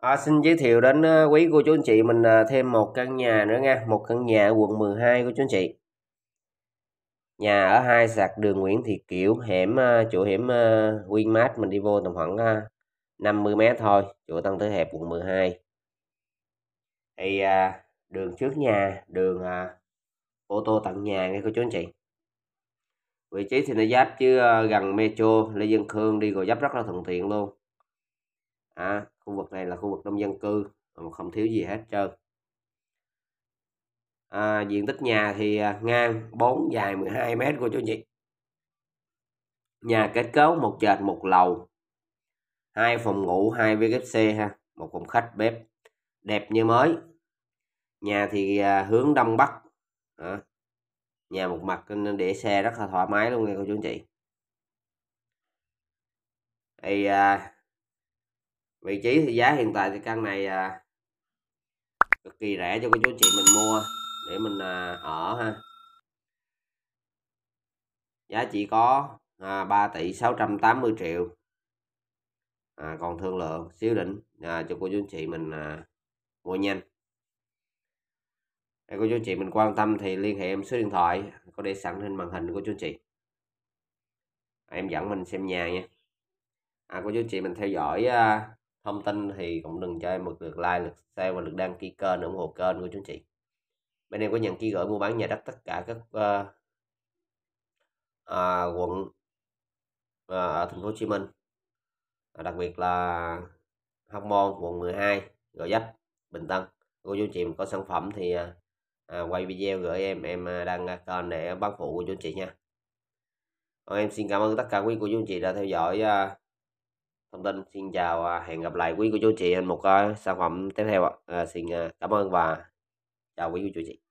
À, xin giới thiệu đến ờ, quý cô chú anh chị mình ờ, thêm một căn nhà nữa nha một căn nhà ở quận 12 của chú anh chị nhà ở hai sạc đường Nguyễn Thị Kiểu hẻm ờ, chỗ hẻm Quyên Mát mình đi vô tầm khoảng 50 mét thôi chỗ tăng Thế Hẹp quận 12 thì đường trước nhà đường ô tô tận nhà nghe cô chú anh chị vị trí thì nó giáp chứ gần metro Lê Dân Khương đi rồi giáp rất là thuận tiện luôn à, khu vực này là khu vực đông dân cư không thiếu gì hết trơn à, diện tích nhà thì à, ngang 4 dài 12 mét của chú chị nhà kết cấu một trệt một lầu hai phòng ngủ hai WC ha một phòng khách bếp đẹp như mới nhà thì à, hướng đông bắc à, nhà một mặt nên để xe rất là thoải mái luôn nha cô chú anh chị thì à, vị trí thì giá hiện tại thì căn này à, cực kỳ rẻ cho cô chú chị mình mua để mình à, ở ha giá chỉ có à, 3 tỷ 680 triệu à, còn thương lượng xíu đỉnh à, cho cô chú chị mình à, mua nhanh để cô chú chị mình quan tâm thì liên hệ em số điện thoại có để sẵn trên màn hình của chú chị em dẫn mình xem nhà nha à, cô chú chị mình theo dõi à, thông tin thì cũng đừng cho em một lượt like lượt share và lượt đăng ký kênh ủng hộ kênh của chúng chị bên em có nhận ký gửi mua bán nhà đất tất cả các uh, uh, quận uh, ở thành phố Hồ Chí Minh à, đặc biệt là Hóc Môn quận 12 Gò Vấp Bình Tân cô chú chị có sản phẩm thì uh, à, quay video gửi em em à, đăng kênh để bán phụ của chú chị nha còn em xin cảm ơn tất cả quý cô chú chị đã theo dõi uh, thông tin xin chào à, hẹn gặp lại quý cô chú chị một sản phẩm tiếp theo ạ à, xin à, cảm ơn và chào quý cô chú chị